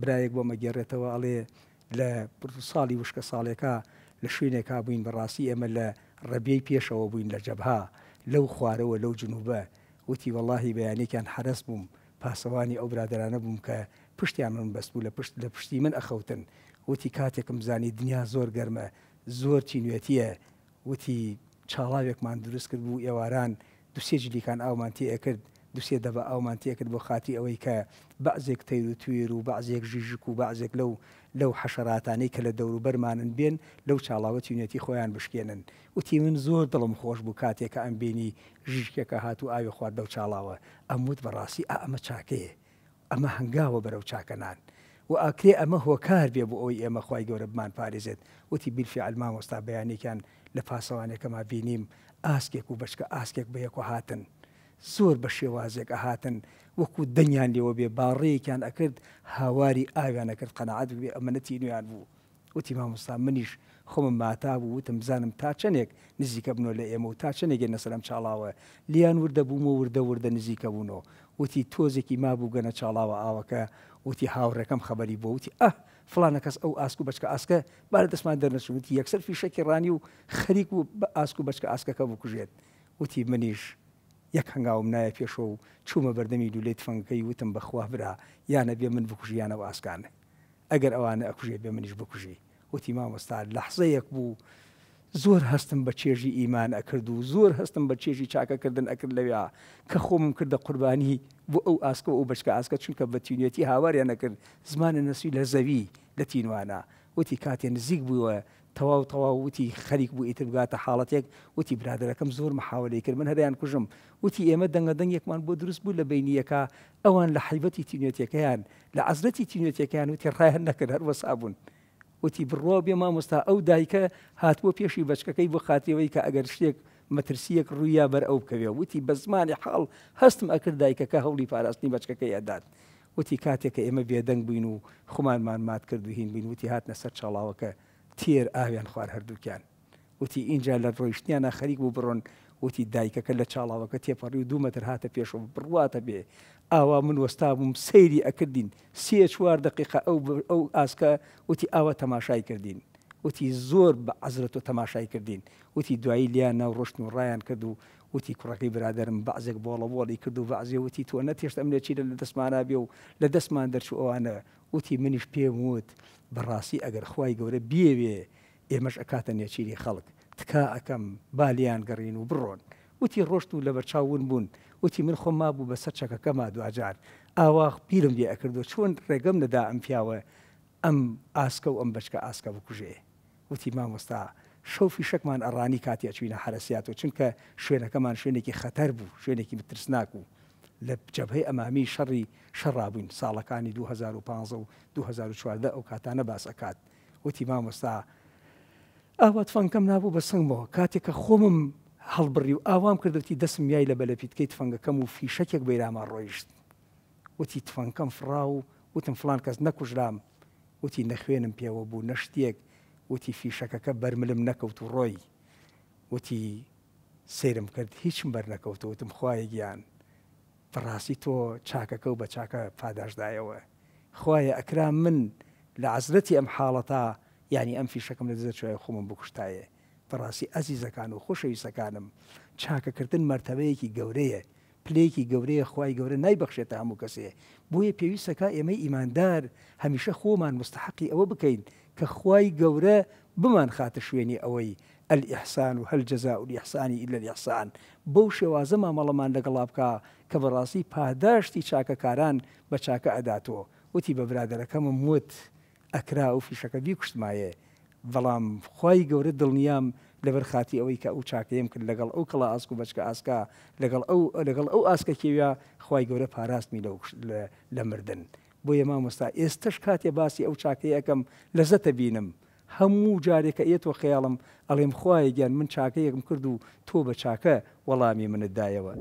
برایەک بۆ مەگەڕێتەوە ئەڵێ لە ساڵی وشکە ساڵێکە لە شوێنێکا بووین بەڕاستی ئەمە لە ڕەبیەی پێشەوە بووین لە جەبها لەو خوارەوە لەو جنوبە وتی وەڵی بەیانێکیان حرەس بووم پاسەوانی ئەو برادرانە بووم کە پشتیان من بەست بوو لە پشت لە پشتی من ئەخەوتن وتی کاتێکم زانی دنیا زۆر گەرمە زۆر چینوێتیە وتی چاڵاوێکمان دروست کرد بوو ئێواران دوسێ جلیکان ئاومان تێ ئەکرد دوسێ دەبە ئەومانتیەکت بۆ خاتی ئەوەی کە بەعزێک تەیر و توێر و بەعزێک ژیژک و بەعزێک لەو لەو حەشراتانەی کە لە دەور بەرمانن بێن لەو چاڵاوە تونەتی خۆیان بشکێنن وتی من زۆر دڵم خۆش بوو کاتێک کە ئەم بینی ژیشکێکە هات و ئاوی خوارد دەو چاڵاوە ئەموت بەڕاستی ئا ئەمە چاکەیە ئەمە هەنگاوە بەرەو چاکەنان. و ئاکرێ ئەمە هۆکار بێ بۆ ئەوی ئێمە خی گەورە بمان پارێزێت وتی بیلفی ئەلمان وەستا بەیانێکیان لە پاسەوانێکەما بینیم ئاسکێک و بەشکە ئاسکێک بە یەکو هاتن زۆر بە شێوازێک ئەهاتن وەکو دەنیان لەوە بێ باڕێکیان ئەکرد هاواری ئاویان ئەکرد قەنەعات بێ ئەمەەتی نویان بوو وتی مامۆستا منیش خۆمم ماتا بوو وتم بزانم تا چنێک نزیکە بنەوە لە ئێمە و تا چنێکێ نەسەرم چاڵاوە لیان وردە بوومە وردە وردە نزیکە بوونەوە وتی تۆزێکی ما بوو گەنە چاڵاوە ئاوەکە وتی هاوڕەکەم خەبەری بۆ وتی ئە فلانە کەس ئەو ئاسک و بچکە ئاسکە بارە دەستمان دەرنەشوتی یەکسەر فیشەکی ڕانی و خەریک و بە ئاسک و بچکە ئاسکەکە بکوژێت وتی منیش یەک هەنگاوم نایە پێشەوە و چوومە بەردەمی دوولێ فەنگەکەی وتم بەخوا برا یانە بێ من بکوژیانەوە ئاسکانە ئەگەر ئەوانە ئەکوژێ بێ منیش بکوژی وتی مامۆستا لەحزەیەک بوو زۆر هەستم بە چێژی ئیمان ئەکرد و زۆر هەستم بە چێژی چاکەکردن ئەکرد لەوێ کە خۆم کردە قوربانی بۆ ئەو ئاسکە و بچکە ئاسکە چونکە بە تینێتی هاواریان نەکرد زمانە نەسوی لە زەوی لە تینوانە وتی کاتێ نزیک بووە تەواو تەواو وتی خەریک بوو ئیتبگاتە حاڵەتێک وتی برادەکەم زۆر مححاولی کرد من هەدایان کوژم وتی ئێمە دەنگە دەنگێکمان بۆ دروست بوو لە بینیەکە ئەوان لە حیبەتی تینێتەکەیان لە عزرەتی تینێتەکەیان وتی ڕایەن نەکرد هەر وەسابوون. وتی بڕۆ بێ مامۆستا ئەو دایکە هاتووە پێشی بەچکەکەی بۆ خاتەوەی کە ئەگەر شتێک مەترسیەک ڕوویا بەر ئەو بکەوێ وتی بە زمانی حاڵ هەستم ئەکرد دایکەکە هەوڵی پاراستنی بەچکەکەی ئەدات. وتی کاتێککە ئێمە بێدەنگ بووین و خمانمان مات کرد و هین بین وتی هاتنە سەر چاڵاوەکە تێر ئاویان خوار هەردووکیان وتی اینجا لە ڕۆیشتیانە خەریک بوو بڕۆن وتی دایکەکە لە چاڵاوەکە تێپەڕی و دوومەتر هاتە پێشم بڕواتە بێ ئاوا من وەستا بووم سەیری ئەکردین سێ چوار دقیقا ئەو ئەو ئاسکە وتی ئاوە تەماشای کردین وتی زۆر بە عزرەت و تەماشای کردین وتی دوایی لیان ناو ڕشت و ڕایان کرد و وتی کوڕەکەی برادرم بەعزێک بۆڵە بۆڵی کرد و بەعزیێ وتی تۆ نەتیێشت ئەم لە چی لە دەستمانە بێ و لە دەستمان دەرچوو ئەوانە وتی منیش پێم وت بەڕاستی ئەگەر خی گەورە بێوێ ئێمەش ئەکاتە نێچیری خەڵک تکا ئەەکەم بالیان گەڕین و بڕۆن وتی ڕۆشت و لە بەرچاون بوون وتی من خۆم مابوو بەسەر چەکەکەما دوجار ئاواخ پیرم لێ ئەکردو چۆن ڕێگەم نەدا ئەم پیاوە ئەم ئاسکە و ئەم بچکە ئاسکە بکوژێ وتی مامۆستا شەوفی شەکمان ئەڕانی کاتیا چوینە حرەسیاتەوە چونکە شوێنەکەمان شوێنێکی خەتەر بوو شوێنێکی مترسناک بوو لە جەبهەی ئەمامی شەڕی شەڕابووین ساڵەکانی 2015 و 2014 ئەو کاتانە باسەکات وتی مامۆستا ئاوات فەنکەم نابوو بە سنگمەوە کاتێکە خۆمم هەڵبڕی و ئاوام کردی دەسم یای لە بەلەپیتکەی تفەنگەکەم و فیشەکێک بەیرامان ڕۆیشت وتی تفەنکەم فرا و وتم فلان کەس نەکوژرام وتی نەخوێنم پێوە بوو نەشتێک وتی فیشەکەەکە بەرملم نەکەوت و ڕۆی وتی سرم کرد هیچم بەر نەکەوتوتم خوای گیان پڕاستی تۆ چاکەکە و بە چاکە پاداشدایەوە خوایە ئەکرا من لە عزرەتی ئەم حاڵەتا ینی ئەم فیشەکەم لە دەزە چای خۆمم بکوشتایە پڕاستی ئەزیزەکان و خۆشەویستەکانم چاکەکردن مەرتەبەیەکی گەورەیە پلەیەکی گەورەیە خی گەورە نایبەخشێتە هەموو کەسێ بۆیە پێویستەکە ئێمە ئیماندار هەمیشە خۆمان مستحقی ئەوە بکەین کە خی گەورە بمان خاتە شوێنی ئەوەی ئەلئحسان و هەلجەزا و یحسانی ئیل یحسان بەو شێوازە مامەڵەمان لەگەڵا بکە کە بەڕاستی پاداشتی چاکەکاران بە چاکە ئەداتەوە وتی بە برادەرەکەمم وت ئەکرا و فیشەکە بی کوشتمایە بەڵام خی گەورە دڵنیام لەبەر خاتی ئەوەی کە ئەو چاکەیم کرد لەگەڵ ئەو کڵ ئاسک و بەچکە ئاسکا لەگەڵ ئەو لەگەڵ ئەو ئاسکە کێویا خی گەورە پاراستمی لە مردن بۆ یە مامۆستا ئێستش کاتێ باسی ئەو چاکەیەکەم لەزەتە بینم. هەموو جارێکە ئێتۆ خەیاڵم ئەڵێم خوایە گیان من چاکەیەکم کرد و تۆ بە چاکە وەڵامی منتدایەوە.